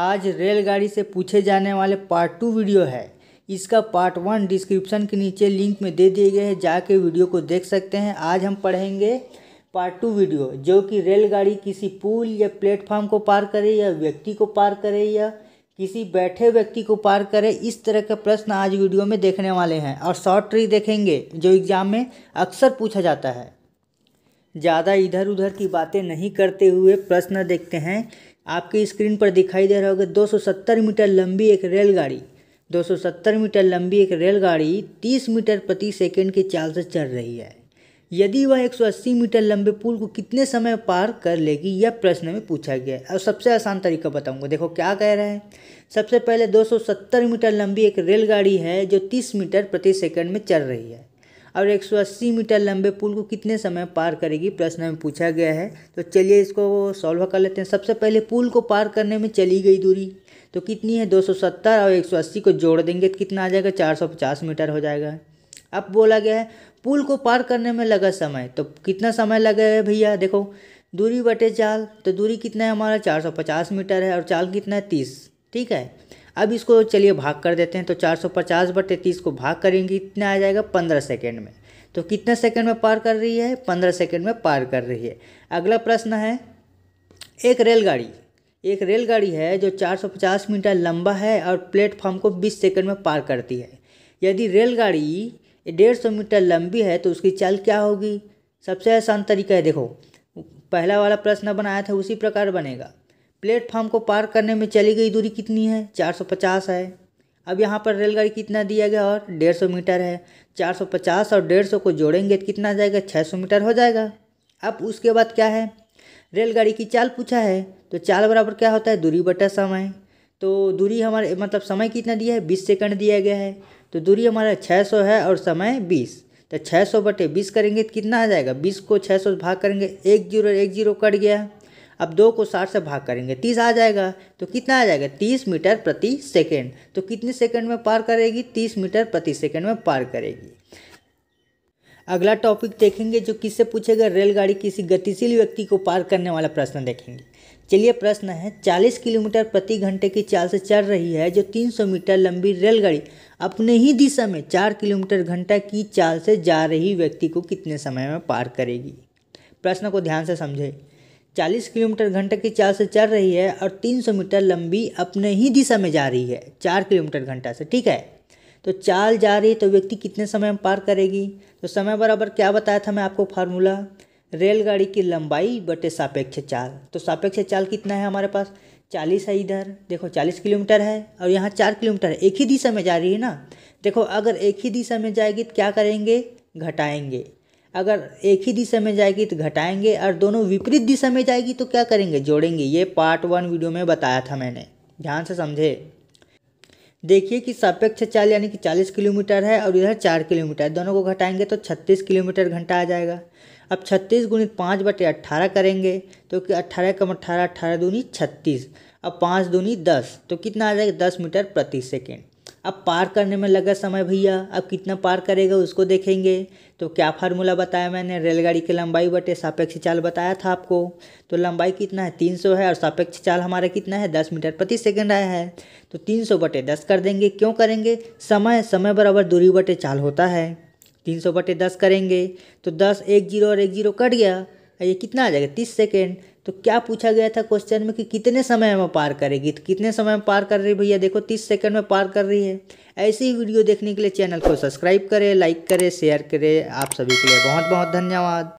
आज रेलगाड़ी से पूछे जाने वाले पार्ट टू वीडियो है इसका पार्ट वन डिस्क्रिप्शन के नीचे लिंक में दे दिए गए हैं जाके वीडियो को देख सकते हैं आज हम पढ़ेंगे पार्ट टू वीडियो जो कि रेलगाड़ी किसी पुल या प्लेटफॉर्म को पार करे या व्यक्ति को पार करे या किसी बैठे व्यक्ति को पार करे इस तरह के प्रश्न आज वीडियो में देखने वाले हैं और शॉर्ट ट्रिक देखेंगे जो एग्ज़ाम में अक्सर पूछा जाता है ज़्यादा इधर उधर की बातें नहीं करते हुए प्रश्न देखते हैं आपकी स्क्रीन पर दिखाई दे रहा होगा 270 मीटर लंबी एक रेलगाड़ी 270 मीटर लंबी एक रेलगाड़ी 30 मीटर प्रति सेकंड की चाल से चल रही है यदि वह 180 मीटर लंबे पुल को कितने समय पार कर लेगी यह प्रश्न में पूछा गया है और सबसे आसान तरीका बताऊंगा देखो क्या कह रहे हैं सबसे पहले 270 मीटर लंबी एक रेलगाड़ी है जो 30 मीटर प्रति सेकंड में चल रही है और 180 मीटर लंबे पुल को कितने समय पार करेगी प्रश्न में पूछा गया है तो चलिए इसको सॉल्व कर लेते हैं सबसे पहले पुल को पार करने में चली गई दूरी तो कितनी है 270 और 180 को जोड़ देंगे तो कितना आ जाएगा 450 मीटर हो जाएगा अब बोला गया है पुल को पार करने में लगा समय तो कितना समय लगा है भैया देखो दूरी बटे चाल तो दूरी कितना है हमारा 450 मीटर है और चाल कितना है 30 ठीक है अब इसको चलिए भाग कर देते हैं तो 450 बटे तीस को भाग करेंगे इतना आ जाएगा 15 सेकेंड में तो कितने सेकेंड में पार कर रही है 15 सेकेंड में पार कर रही है अगला प्रश्न है एक रेलगाड़ी एक रेलगाड़ी है जो 450 मीटर लंबा है और प्लेटफॉर्म को 20 सेकंड में पार करती है यदि रेलगाड़ी डेढ़ सौ मीटर लंबी है तो उसकी चाल क्या होगी सबसे आसान तरीका है देखो पहला वाला प्रश्न बनाया था उसी प्रकार बनेगा प्लेटफार्म को पार करने में चली गई दूरी कितनी है 450 है अब यहाँ पर रेलगाड़ी कितना दिया गया और 150 मीटर है 450 और 150 को जोड़ेंगे तो कितना जाएगा 600 मीटर हो जाएगा अब उसके बाद क्या है रेलगाड़ी की चाल पूछा है तो चाल बराबर क्या होता है दूरी बटा समय तो दूरी हमारे मतलब समय कितना दिया है बीस सेकंड दिया गया है तो दूरी हमारा छः सौ है और समय बीस तो छः सौ बटे बीस करेंगे तो कितना आ जाएगा बीस को छः सौ भाग करेंगे एक जीरो एक जीरो कट गया अब दो को साठ से भाग करेंगे तीस आ जाएगा तो कितना आ जाएगा तीस मीटर प्रति सेकेंड तो कितने सेकेंड में पार करेगी तीस मीटर प्रति सेकेंड में पार करेगी अगला टॉपिक देखेंगे जो किससे पूछेगा रेलगाड़ी किसी गतिशील व्यक्ति को पार करने वाला प्रश्न देखेंगे चलिए प्रश्न है 40 किलोमीटर प्रति घंटे की चाल से चल रही है जो 300 मीटर लंबी रेलगाड़ी अपने ही दिशा में 4 किलोमीटर घंटा की चाल से जा रही व्यक्ति को कितने समय में पार करेगी प्रश्न को ध्यान से समझें चालीस किलोमीटर घंटे की चाल से चल रही है और तीन सौ मीटर लंबी अपने ही दिशा में जा रही है चार किलोमीटर घंटा से ठीक है तो चाल जा रही है तो व्यक्ति कितने समय में पार करेगी तो समय बराबर क्या बताया था मैं आपको फार्मूला रेलगाड़ी की लंबाई बटे सापेक्ष चाल तो सापेक्ष चाल कितना है हमारे पास चालीस है इधर देखो चालीस किलोमीटर है और यहाँ चार किलोमीटर है एक ही दिशा में जा रही है ना देखो अगर एक ही दिशा में जाएगी तो क्या करेंगे घटाएंगे अगर एक ही दिशा में जाएगी तो घटाएंगे और दोनों विपरीत दिशा में जाएगी तो क्या करेंगे जोड़ेंगे ये पार्ट वन वीडियो में बताया था मैंने ध्यान से समझे देखिए कि सापेक्ष चाल यानी कि 40 किलोमीटर है और इधर 4 किलोमीटर है दोनों को घटाएंगे तो 36 किलोमीटर घंटा आ जाएगा अब 36 गुणित पाँच बटे अट्ठारह करेंगे तो अट्ठारह कम अट्ठारह अट्ठारह दूनी छत्तीस अब पाँच दूनी दस तो कितना आ जाएगा दस मीटर प्रति सेकेंड अब पार करने में लगा समय भैया अब कितना पार करेगा उसको देखेंगे तो क्या फार्मूला बताया मैंने रेलगाड़ी की लंबाई बटे सापेक्ष चाल बताया था आपको तो लंबाई कितना है तीन सौ है और सापेक्ष चाल हमारा कितना है दस मीटर प्रति सेकंड आया है तो तीन सौ बटे दस कर देंगे क्यों करेंगे समय समय बराबर दूरी बटे चाल होता है तीन सौ बटे दस करेंगे तो दस एक जीरो और एक जीरो कट गया ये कितना आ जाएगा तीस सेकेंड तो क्या पूछा गया था क्वेश्चन में कि कितने समय में पार करेगी तो कितने समय में पार कर रही भैया देखो तीस सेकेंड में पार कर रही है ऐसी ही वीडियो देखने के लिए चैनल को सब्सक्राइब करें लाइक करें शेयर करें आप सभी के लिए बहुत बहुत धन्यवाद